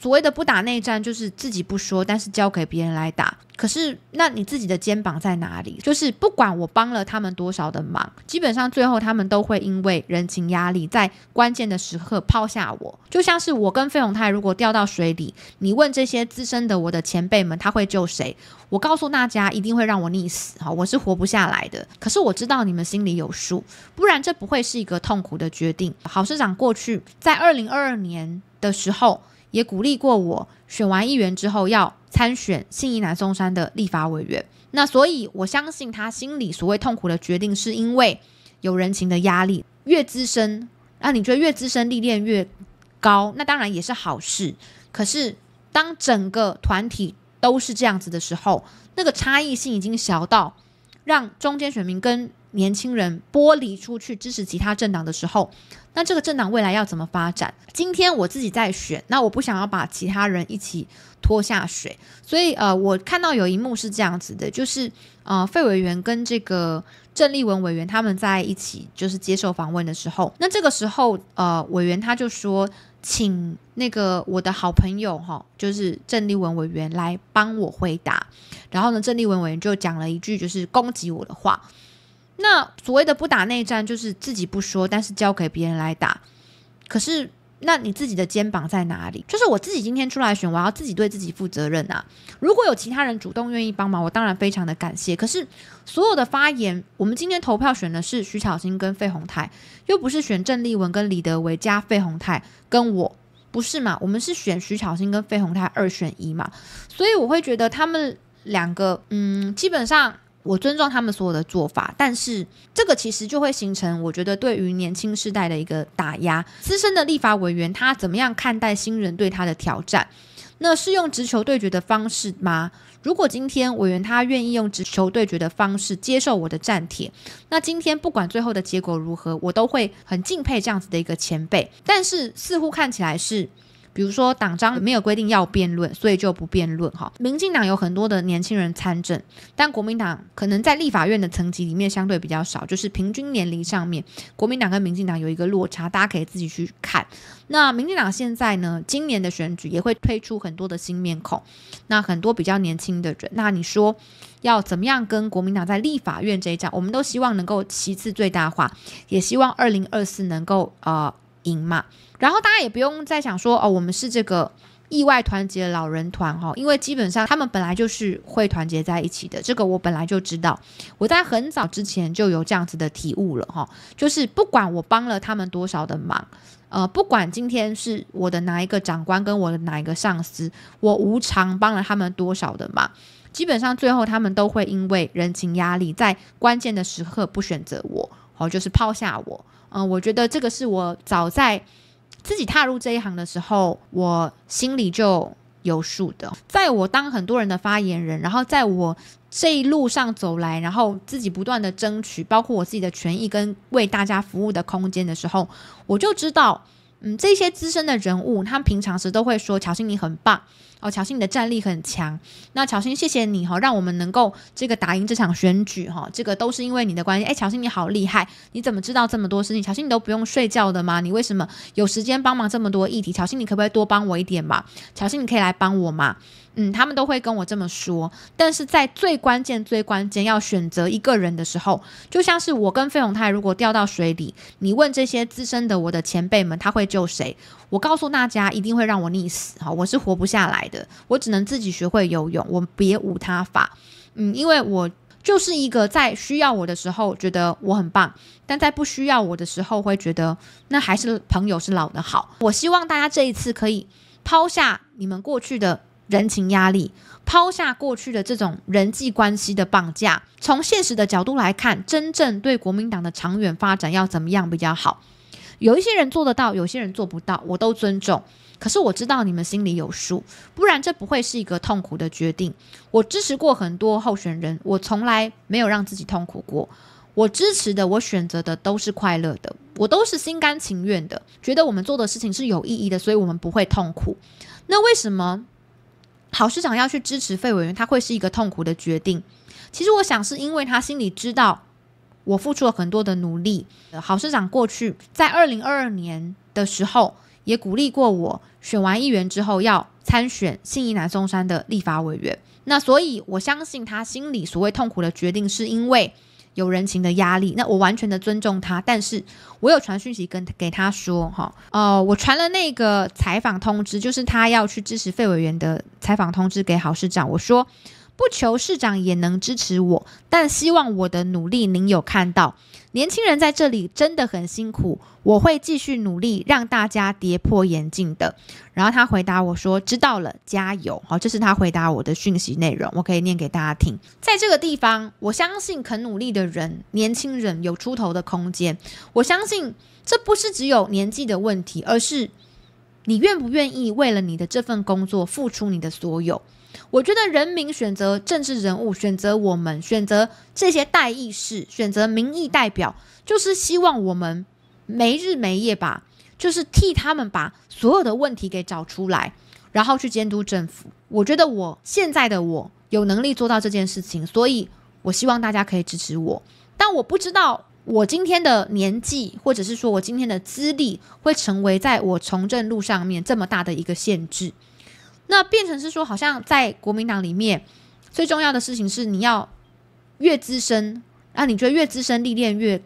所谓的不打内战，就是自己不说，但是交给别人来打。可是，那你自己的肩膀在哪里？就是不管我帮了他们多少的忙，基本上最后他们都会因为人情压力，在关键的时刻抛下我。就像是我跟费永泰，如果掉到水里，你问这些资深的我的前辈们，他会救谁？我告诉大家，一定会让我溺死哈，我是活不下来的。可是我知道你们心里有数，不然这不会是一个痛苦的决定。郝市长过去在二零二二年的时候。也鼓励过我，选完议员之后要参选信义南中山的立法委员。那所以，我相信他心里所谓痛苦的决定，是因为有人情的压力。越资深啊，你觉得越资深历练越高，那当然也是好事。可是，当整个团体都是这样子的时候，那个差异性已经小到让中间选民跟。年轻人剥离出去支持其他政党的时候，那这个政党未来要怎么发展？今天我自己在选，那我不想要把其他人一起拖下水。所以，呃，我看到有一幕是这样子的，就是呃，费委员跟这个郑立文委员他们在一起，就是接受访问的时候，那这个时候，呃，委员他就说：“请那个我的好朋友哈，就是郑立文委员来帮我回答。”然后呢，郑立文委员就讲了一句就是攻击我的话。那所谓的不打内战，就是自己不说，但是交给别人来打。可是，那你自己的肩膀在哪里？就是我自己今天出来选，我要自己对自己负责任啊。如果有其他人主动愿意帮忙，我当然非常的感谢。可是，所有的发言，我们今天投票选的是徐巧芯跟费宏泰，又不是选郑丽文跟李德维加费宏泰跟我，不是嘛？我们是选徐巧芯跟费宏泰二选一嘛。所以我会觉得他们两个，嗯，基本上。我尊重他们所有的做法，但是这个其实就会形成，我觉得对于年轻世代的一个打压。资深的立法委员他怎么样看待新人对他的挑战？那是用直球对决的方式吗？如果今天委员他愿意用直球对决的方式接受我的战帖，那今天不管最后的结果如何，我都会很敬佩这样子的一个前辈。但是似乎看起来是。比如说党章没有规定要辩论，所以就不辩论哈。民进党有很多的年轻人参政，但国民党可能在立法院的层级里面相对比较少，就是平均年龄上面，国民党跟民进党有一个落差，大家可以自己去看。那民进党现在呢，今年的选举也会推出很多的新面孔，那很多比较年轻的，那你说要怎么样跟国民党在立法院这一战，我们都希望能够其次最大化，也希望二零二四能够呃。赢嘛，然后大家也不用再想说哦，我们是这个意外团结的老人团哈，因为基本上他们本来就是会团结在一起的。这个我本来就知道，我在很早之前就有这样子的体悟了哈，就是不管我帮了他们多少的忙，呃，不管今天是我的哪一个长官跟我的哪一个上司，我无偿帮了他们多少的忙，基本上最后他们都会因为人情压力，在关键的时刻不选择我。哦，就是抛下我，嗯，我觉得这个是我早在自己踏入这一行的时候，我心里就有数的。在我当很多人的发言人，然后在我这一路上走来，然后自己不断的争取，包括我自己的权益跟为大家服务的空间的时候，我就知道，嗯，这些资深的人物，他平常时都会说乔欣妮很棒。哦，乔欣，你的战力很强。那乔欣，谢谢你哈，让我们能够这个打赢这场选举哈，这个都是因为你的关系。哎，乔欣你好厉害，你怎么知道这么多事情？乔欣你都不用睡觉的吗？你为什么有时间帮忙这么多议题？乔欣你可不可以多帮我一点嘛？乔欣你可以来帮我嘛？嗯，他们都会跟我这么说。但是在最关键最关键要选择一个人的时候，就像是我跟费永泰如果掉到水里，你问这些资深的我的前辈们，他会救谁？我告诉大家，一定会让我溺死哈，我是活不下来的，我只能自己学会游泳，我别无他法。嗯，因为我就是一个在需要我的时候觉得我很棒，但在不需要我的时候会觉得那还是朋友是老的好。我希望大家这一次可以抛下你们过去的人情压力，抛下过去的这种人际关系的绑架，从现实的角度来看，真正对国民党的长远发展要怎么样比较好？有一些人做得到，有些人做不到，我都尊重。可是我知道你们心里有数，不然这不会是一个痛苦的决定。我支持过很多候选人，我从来没有让自己痛苦过。我支持的，我选择的都是快乐的，我都是心甘情愿的，觉得我们做的事情是有意义的，所以我们不会痛苦。那为什么郝市长要去支持费委员？他会是一个痛苦的决定？其实我想是因为他心里知道。我付出了很多的努力。郝市长过去在二零二二年的时候也鼓励过我，选完议员之后要参选信义南松山的立法委员。那所以我相信他心里所谓痛苦的决定，是因为有人情的压力。那我完全的尊重他，但是我有传讯息跟给他说，哈，哦，我传了那个采访通知，就是他要去支持费委员的采访通知给郝市长，我说。不求市长也能支持我，但希望我的努力您有看到。年轻人在这里真的很辛苦，我会继续努力，让大家跌破眼镜的。然后他回答我说：“知道了，加油。”好，这是他回答我的讯息内容，我可以念给大家听。在这个地方，我相信肯努力的人，年轻人有出头的空间。我相信这不是只有年纪的问题，而是你愿不愿意为了你的这份工作付出你的所有。我觉得人民选择政治人物，选择我们，选择这些代议士，选择民意代表，就是希望我们没日没夜把，就是替他们把所有的问题给找出来，然后去监督政府。我觉得我现在的我有能力做到这件事情，所以我希望大家可以支持我。但我不知道我今天的年纪，或者是说我今天的资历，会成为在我从政路上面这么大的一个限制。那变成是说，好像在国民党里面，最重要的事情是你要越资深，啊，你觉得越资深历练越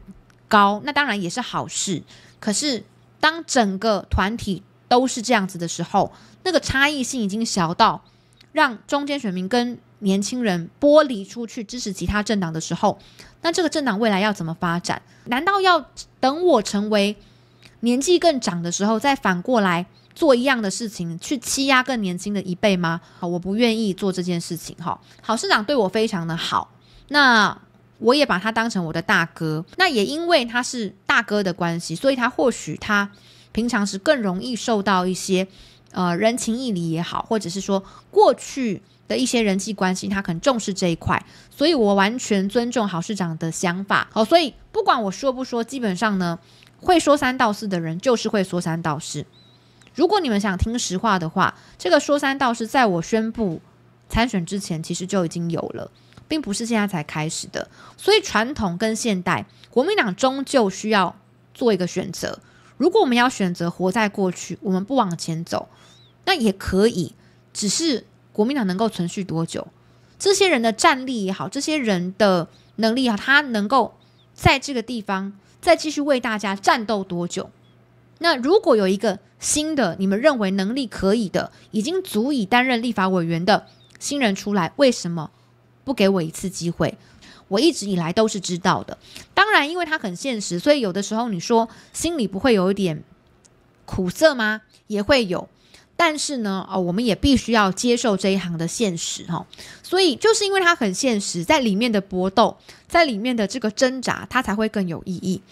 高，那当然也是好事。可是当整个团体都是这样子的时候，那个差异性已经小到让中间选民跟年轻人剥离出去支持其他政党的时候，那这个政党未来要怎么发展？难道要等我成为年纪更长的时候，再反过来？做一样的事情去欺压更年轻的一辈吗？好，我不愿意做这件事情。哈，郝市长对我非常的好，那我也把他当成我的大哥。那也因为他是大哥的关系，所以他或许他平常时更容易受到一些呃人情义理也好，或者是说过去的一些人际关系，他很重视这一块。所以我完全尊重郝市长的想法。好，所以不管我说不说，基本上呢，会说三道四的人就是会说三道四。如果你们想听实话的话，这个说三道四，在我宣布参选之前，其实就已经有了，并不是现在才开始的。所以，传统跟现代，国民党终究需要做一个选择。如果我们要选择活在过去，我们不往前走，那也可以。只是国民党能够存续多久？这些人的战力也好，这些人的能力也好，他能够在这个地方再继续为大家战斗多久？那如果有一个新的，你们认为能力可以的，已经足以担任立法委员的新人出来，为什么不给我一次机会？我一直以来都是知道的。当然，因为它很现实，所以有的时候你说心里不会有一点苦涩吗？也会有。但是呢，哦，我们也必须要接受这一行的现实，哈。所以就是因为它很现实，在里面的搏斗，在里面的这个挣扎，它才会更有意义。